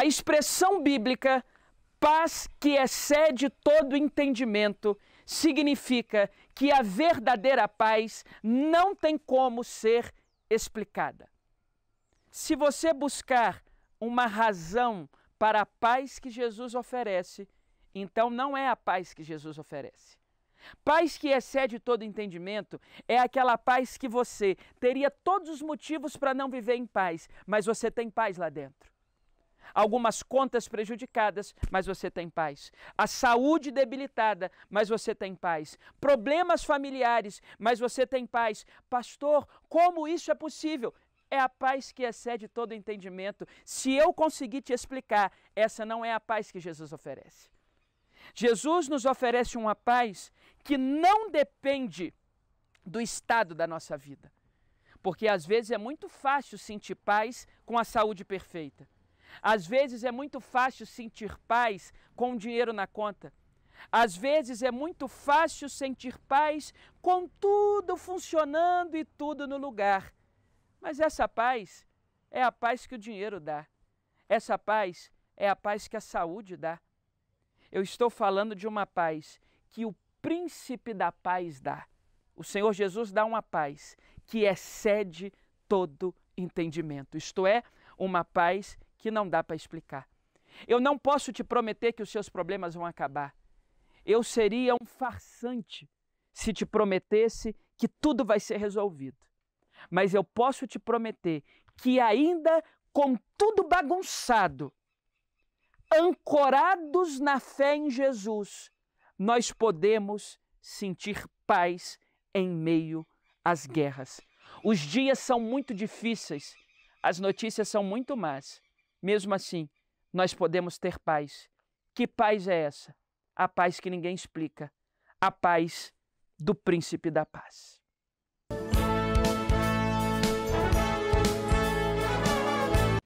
A expressão bíblica paz que excede todo entendimento significa que a verdadeira paz não tem como ser explicada. Se você buscar uma razão para a paz que Jesus oferece, então não é a paz que Jesus oferece. Paz que excede todo entendimento é aquela paz que você teria todos os motivos para não viver em paz, mas você tem paz lá dentro algumas contas prejudicadas, mas você tem paz. A saúde debilitada, mas você tem paz. Problemas familiares, mas você tem paz. Pastor, como isso é possível? é a paz que excede todo entendimento. Se eu conseguir te explicar, essa não é a paz que Jesus oferece. Jesus nos oferece uma paz que não depende do estado da nossa vida. Porque às vezes é muito fácil sentir paz com a saúde perfeita. Às vezes é muito fácil sentir paz com dinheiro na conta. Às vezes é muito fácil sentir paz com tudo funcionando e tudo no lugar. Mas essa paz é a paz que o dinheiro dá. Essa paz é a paz que a saúde dá. Eu estou falando de uma paz que o príncipe da paz dá. O Senhor Jesus dá uma paz que excede todo entendimento. Isto é, uma paz que não dá para explicar. Eu não posso te prometer que os seus problemas vão acabar. Eu seria um farsante se te prometesse que tudo vai ser resolvido. Mas eu posso te prometer que, ainda com tudo bagunçado, ancorados na fé em Jesus, nós podemos sentir paz em meio às guerras. Os dias são muito difíceis, as notícias são muito más, mesmo assim, nós podemos ter paz. Que paz é essa? A paz que ninguém explica. A paz do príncipe da paz.